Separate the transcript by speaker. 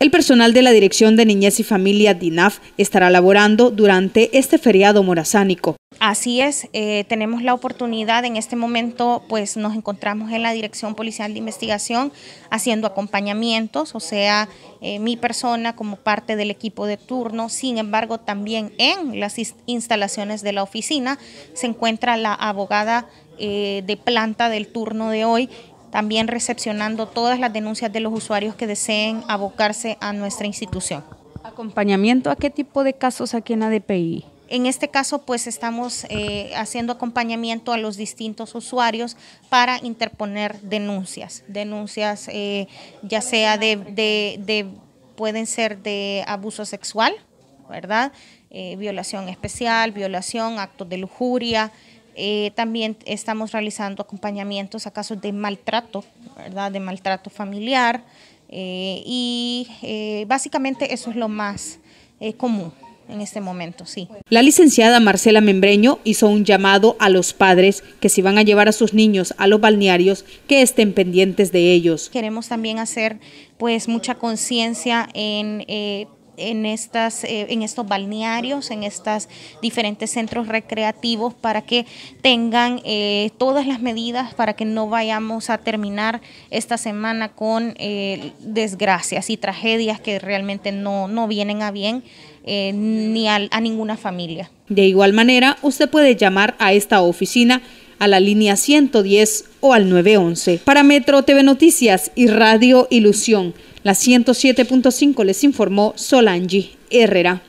Speaker 1: El personal de la Dirección de Niñez y Familia DINAF estará laborando durante este feriado morazánico.
Speaker 2: Así es, eh, tenemos la oportunidad en este momento, pues nos encontramos en la Dirección Policial de Investigación haciendo acompañamientos, o sea, eh, mi persona como parte del equipo de turno, sin embargo también en las instalaciones de la oficina se encuentra la abogada eh, de planta del turno de hoy también recepcionando todas las denuncias de los usuarios que deseen abocarse a nuestra institución. ¿Acompañamiento
Speaker 1: a qué tipo de casos aquí en ADPI?
Speaker 2: En este caso, pues estamos eh, haciendo acompañamiento a los distintos usuarios para interponer denuncias, denuncias eh, ya sea de, pueden ser de abuso sexual, ¿verdad? Eh, violación especial, violación, actos de lujuria, eh, también estamos realizando acompañamientos a casos de maltrato, ¿verdad? De maltrato familiar. Eh, y eh, básicamente eso es lo más común en este momento, sí.
Speaker 1: La licenciada Marcela Membreño hizo un llamado a los padres que si van a llevar a sus niños a los balnearios, que estén pendientes de ellos.
Speaker 2: Queremos también hacer pues mucha conciencia en en, estas, eh, en estos balnearios, en estos diferentes centros recreativos para que tengan eh, todas las medidas para que no vayamos a terminar esta semana con eh, desgracias y tragedias que realmente no, vienen a bien ni a ninguna familia.
Speaker 1: De igual manera, usted puede llamar a esta oficina a la línea 110 o al 911. Para Metro TV Noticias y Radio Ilusión. La 107.5 les informó Solangi Herrera.